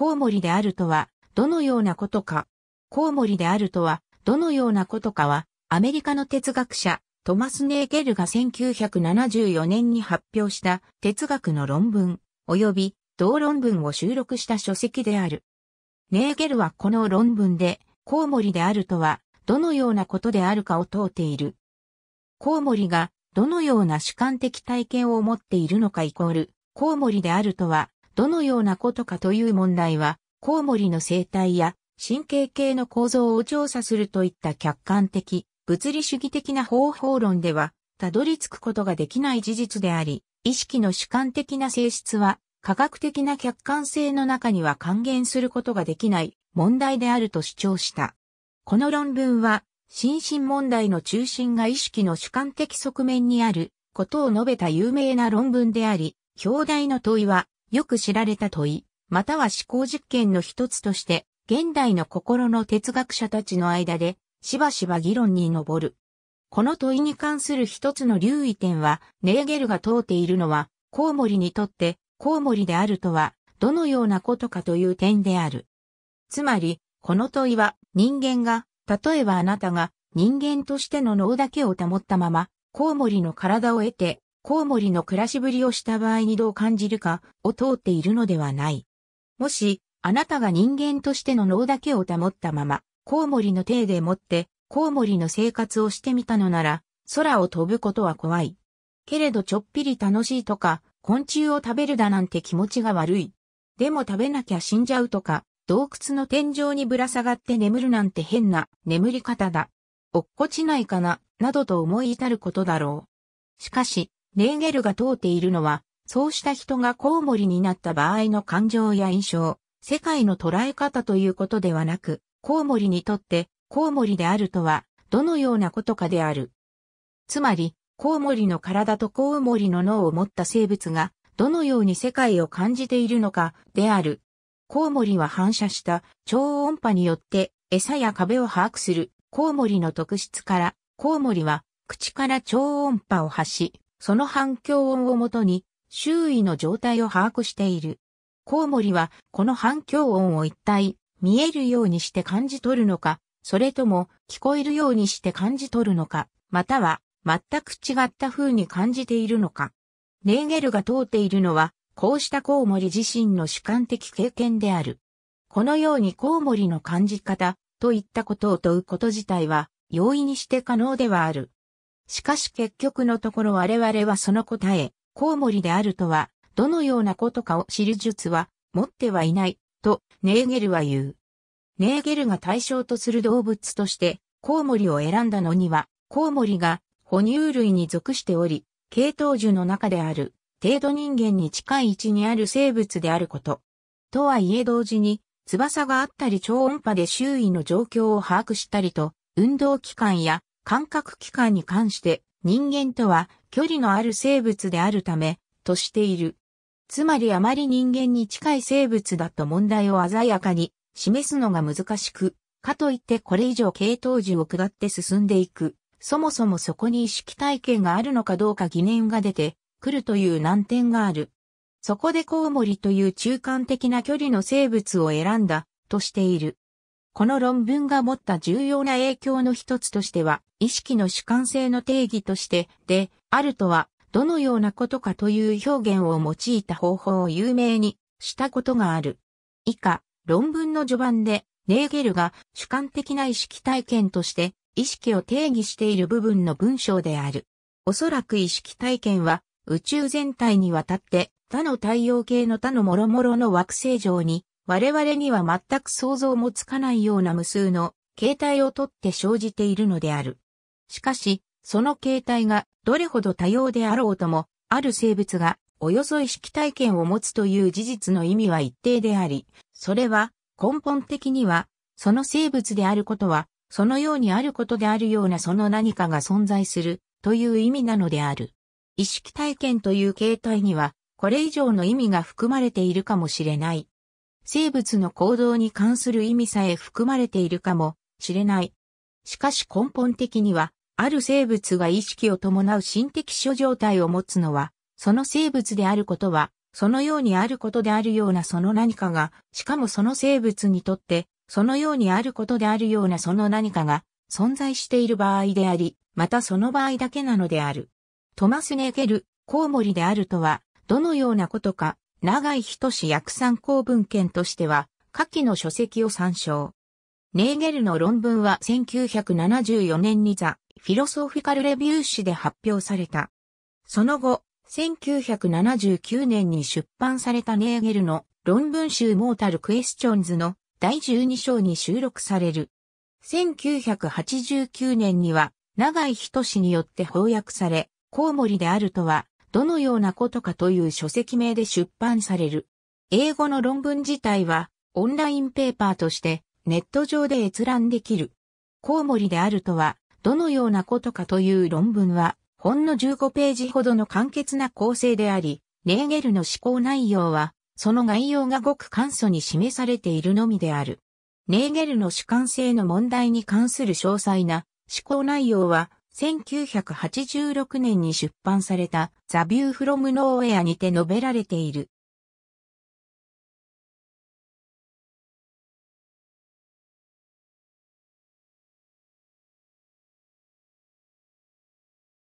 コウモリであるとは、どのようなことか。コウモリであるとは、どのようなことかは、アメリカの哲学者、トマス・ネーゲルが1974年に発表した哲学の論文、及び同論文を収録した書籍である。ネーゲルはこの論文で、コウモリであるとは、どのようなことであるかを問うている。コウモリが、どのような主観的体験を持っているのかイコール、コウモリであるとは、どのようなことかという問題は、コウモリの生態や神経系の構造を調査するといった客観的、物理主義的な方法論では、たどり着くことができない事実であり、意識の主観的な性質は、科学的な客観性の中には還元することができない問題であると主張した。この論文は、心身問題の中心が意識の主観的側面にあることを述べた有名な論文であり、表題の問いは、よく知られた問い、または思考実験の一つとして、現代の心の哲学者たちの間で、しばしば議論に上る。この問いに関する一つの留意点は、ネーゲルが問うているのは、コウモリにとってコウモリであるとは、どのようなことかという点である。つまり、この問いは、人間が、例えばあなたが、人間としての脳だけを保ったまま、コウモリの体を得て、コウモリの暮らしぶりをした場合にどう感じるかを通っているのではない。もし、あなたが人間としての脳だけを保ったまま、コウモリの手で持って、コウモリの生活をしてみたのなら、空を飛ぶことは怖い。けれどちょっぴり楽しいとか、昆虫を食べるだなんて気持ちが悪い。でも食べなきゃ死んじゃうとか、洞窟の天井にぶら下がって眠るなんて変な眠り方だ。落っこちないかな、などと思い至ることだろう。しかし、ネーゲルが問うているのは、そうした人がコウモリになった場合の感情や印象、世界の捉え方ということではなく、コウモリにとってコウモリであるとは、どのようなことかである。つまり、コウモリの体とコウモリの脳を持った生物が、どのように世界を感じているのか、である。コウモリは反射した超音波によって餌や壁を把握するコウモリの特質から、コウモリは口から超音波を発し、その反響音をもとに、周囲の状態を把握している。コウモリは、この反響音を一体、見えるようにして感じ取るのか、それとも、聞こえるようにして感じ取るのか、または、全く違った風に感じているのか。ネーゲルが通っているのは、こうしたコウモリ自身の主観的経験である。このようにコウモリの感じ方といったことを問うこと自体は容易にして可能ではある。しかし結局のところ我々はその答え、コウモリであるとは、どのようなことかを知る術は、持ってはいない、と、ネーゲルは言う。ネーゲルが対象とする動物として、コウモリを選んだのには、コウモリが、哺乳類に属しており、系統樹の中である、程度人間に近い位置にある生物であること。とはいえ同時に、翼があったり超音波で周囲の状況を把握したりと、運動器官や感覚器官に関して人間とは距離のある生物であるため、としている。つまりあまり人間に近い生物だと問題を鮮やかに示すのが難しく、かといってこれ以上系統樹を下って進んでいく。そもそもそこに意識体系があるのかどうか疑念が出てくるという難点がある。そこでコウモリという中間的な距離の生物を選んだとしている。この論文が持った重要な影響の一つとしては、意識の主観性の定義として、で、あるとは、どのようなことかという表現を用いた方法を有名にしたことがある。以下、論文の序盤で、ネーゲルが主観的な意識体験として意識を定義している部分の文章である。おそらく意識体験は宇宙全体にわたって他の太陽系の他の諸々の惑星上に我々には全く想像もつかないような無数の形態をとって生じているのである。しかし、その形態がどれほど多様であろうとも、ある生物がおよそ意識体験を持つという事実の意味は一定であり、それは根本的には、その生物であることは、そのようにあることであるようなその何かが存在するという意味なのである。意識体験という形態には、これ以上の意味が含まれているかもしれない。生物の行動に関する意味さえ含まれているかもしれない。しかし根本的には、ある生物が意識を伴う心的諸状態を持つのは、その生物であることは、そのようにあることであるようなその何かが、しかもその生物にとって、そのようにあることであるようなその何かが存在している場合であり、またその場合だけなのである。トマス・ネーゲル、コウモリであるとは、どのようなことか長井仁志訳参考文献としては、下記の書籍を参照。ネーゲルの論文は1974年にザ・フィロソフィカルレビュー誌で発表された。その後、1979年に出版されたネーゲルの論文集モータルクエスチョンズの第12章に収録される。1989年には、長井仁によって翻訳され、コウモリであるとは、どのようなことかという書籍名で出版される。英語の論文自体はオンラインペーパーとしてネット上で閲覧できる。コウモリであるとはどのようなことかという論文はほんの15ページほどの簡潔な構成であり、レーゲルの思考内容はその概要がごく簡素に示されているのみである。レーゲルの主観性の問題に関する詳細な思考内容は1986年に出版されたザビューフロムノーウェアにて述べられている。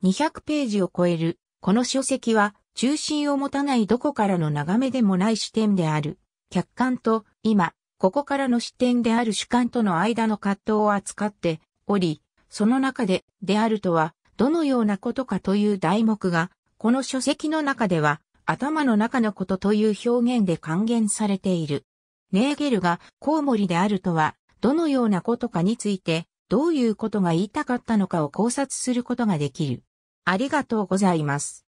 200ページを超える、この書籍は、中心を持たないどこからの眺めでもない視点である。客観と、今、ここからの視点である主観との間の葛藤を扱っており、その中で、であるとは、どのようなことかという題目が、この書籍の中では、頭の中のことという表現で還元されている。ネーゲルがコウモリであるとは、どのようなことかについて、どういうことが言いたかったのかを考察することができる。ありがとうございます。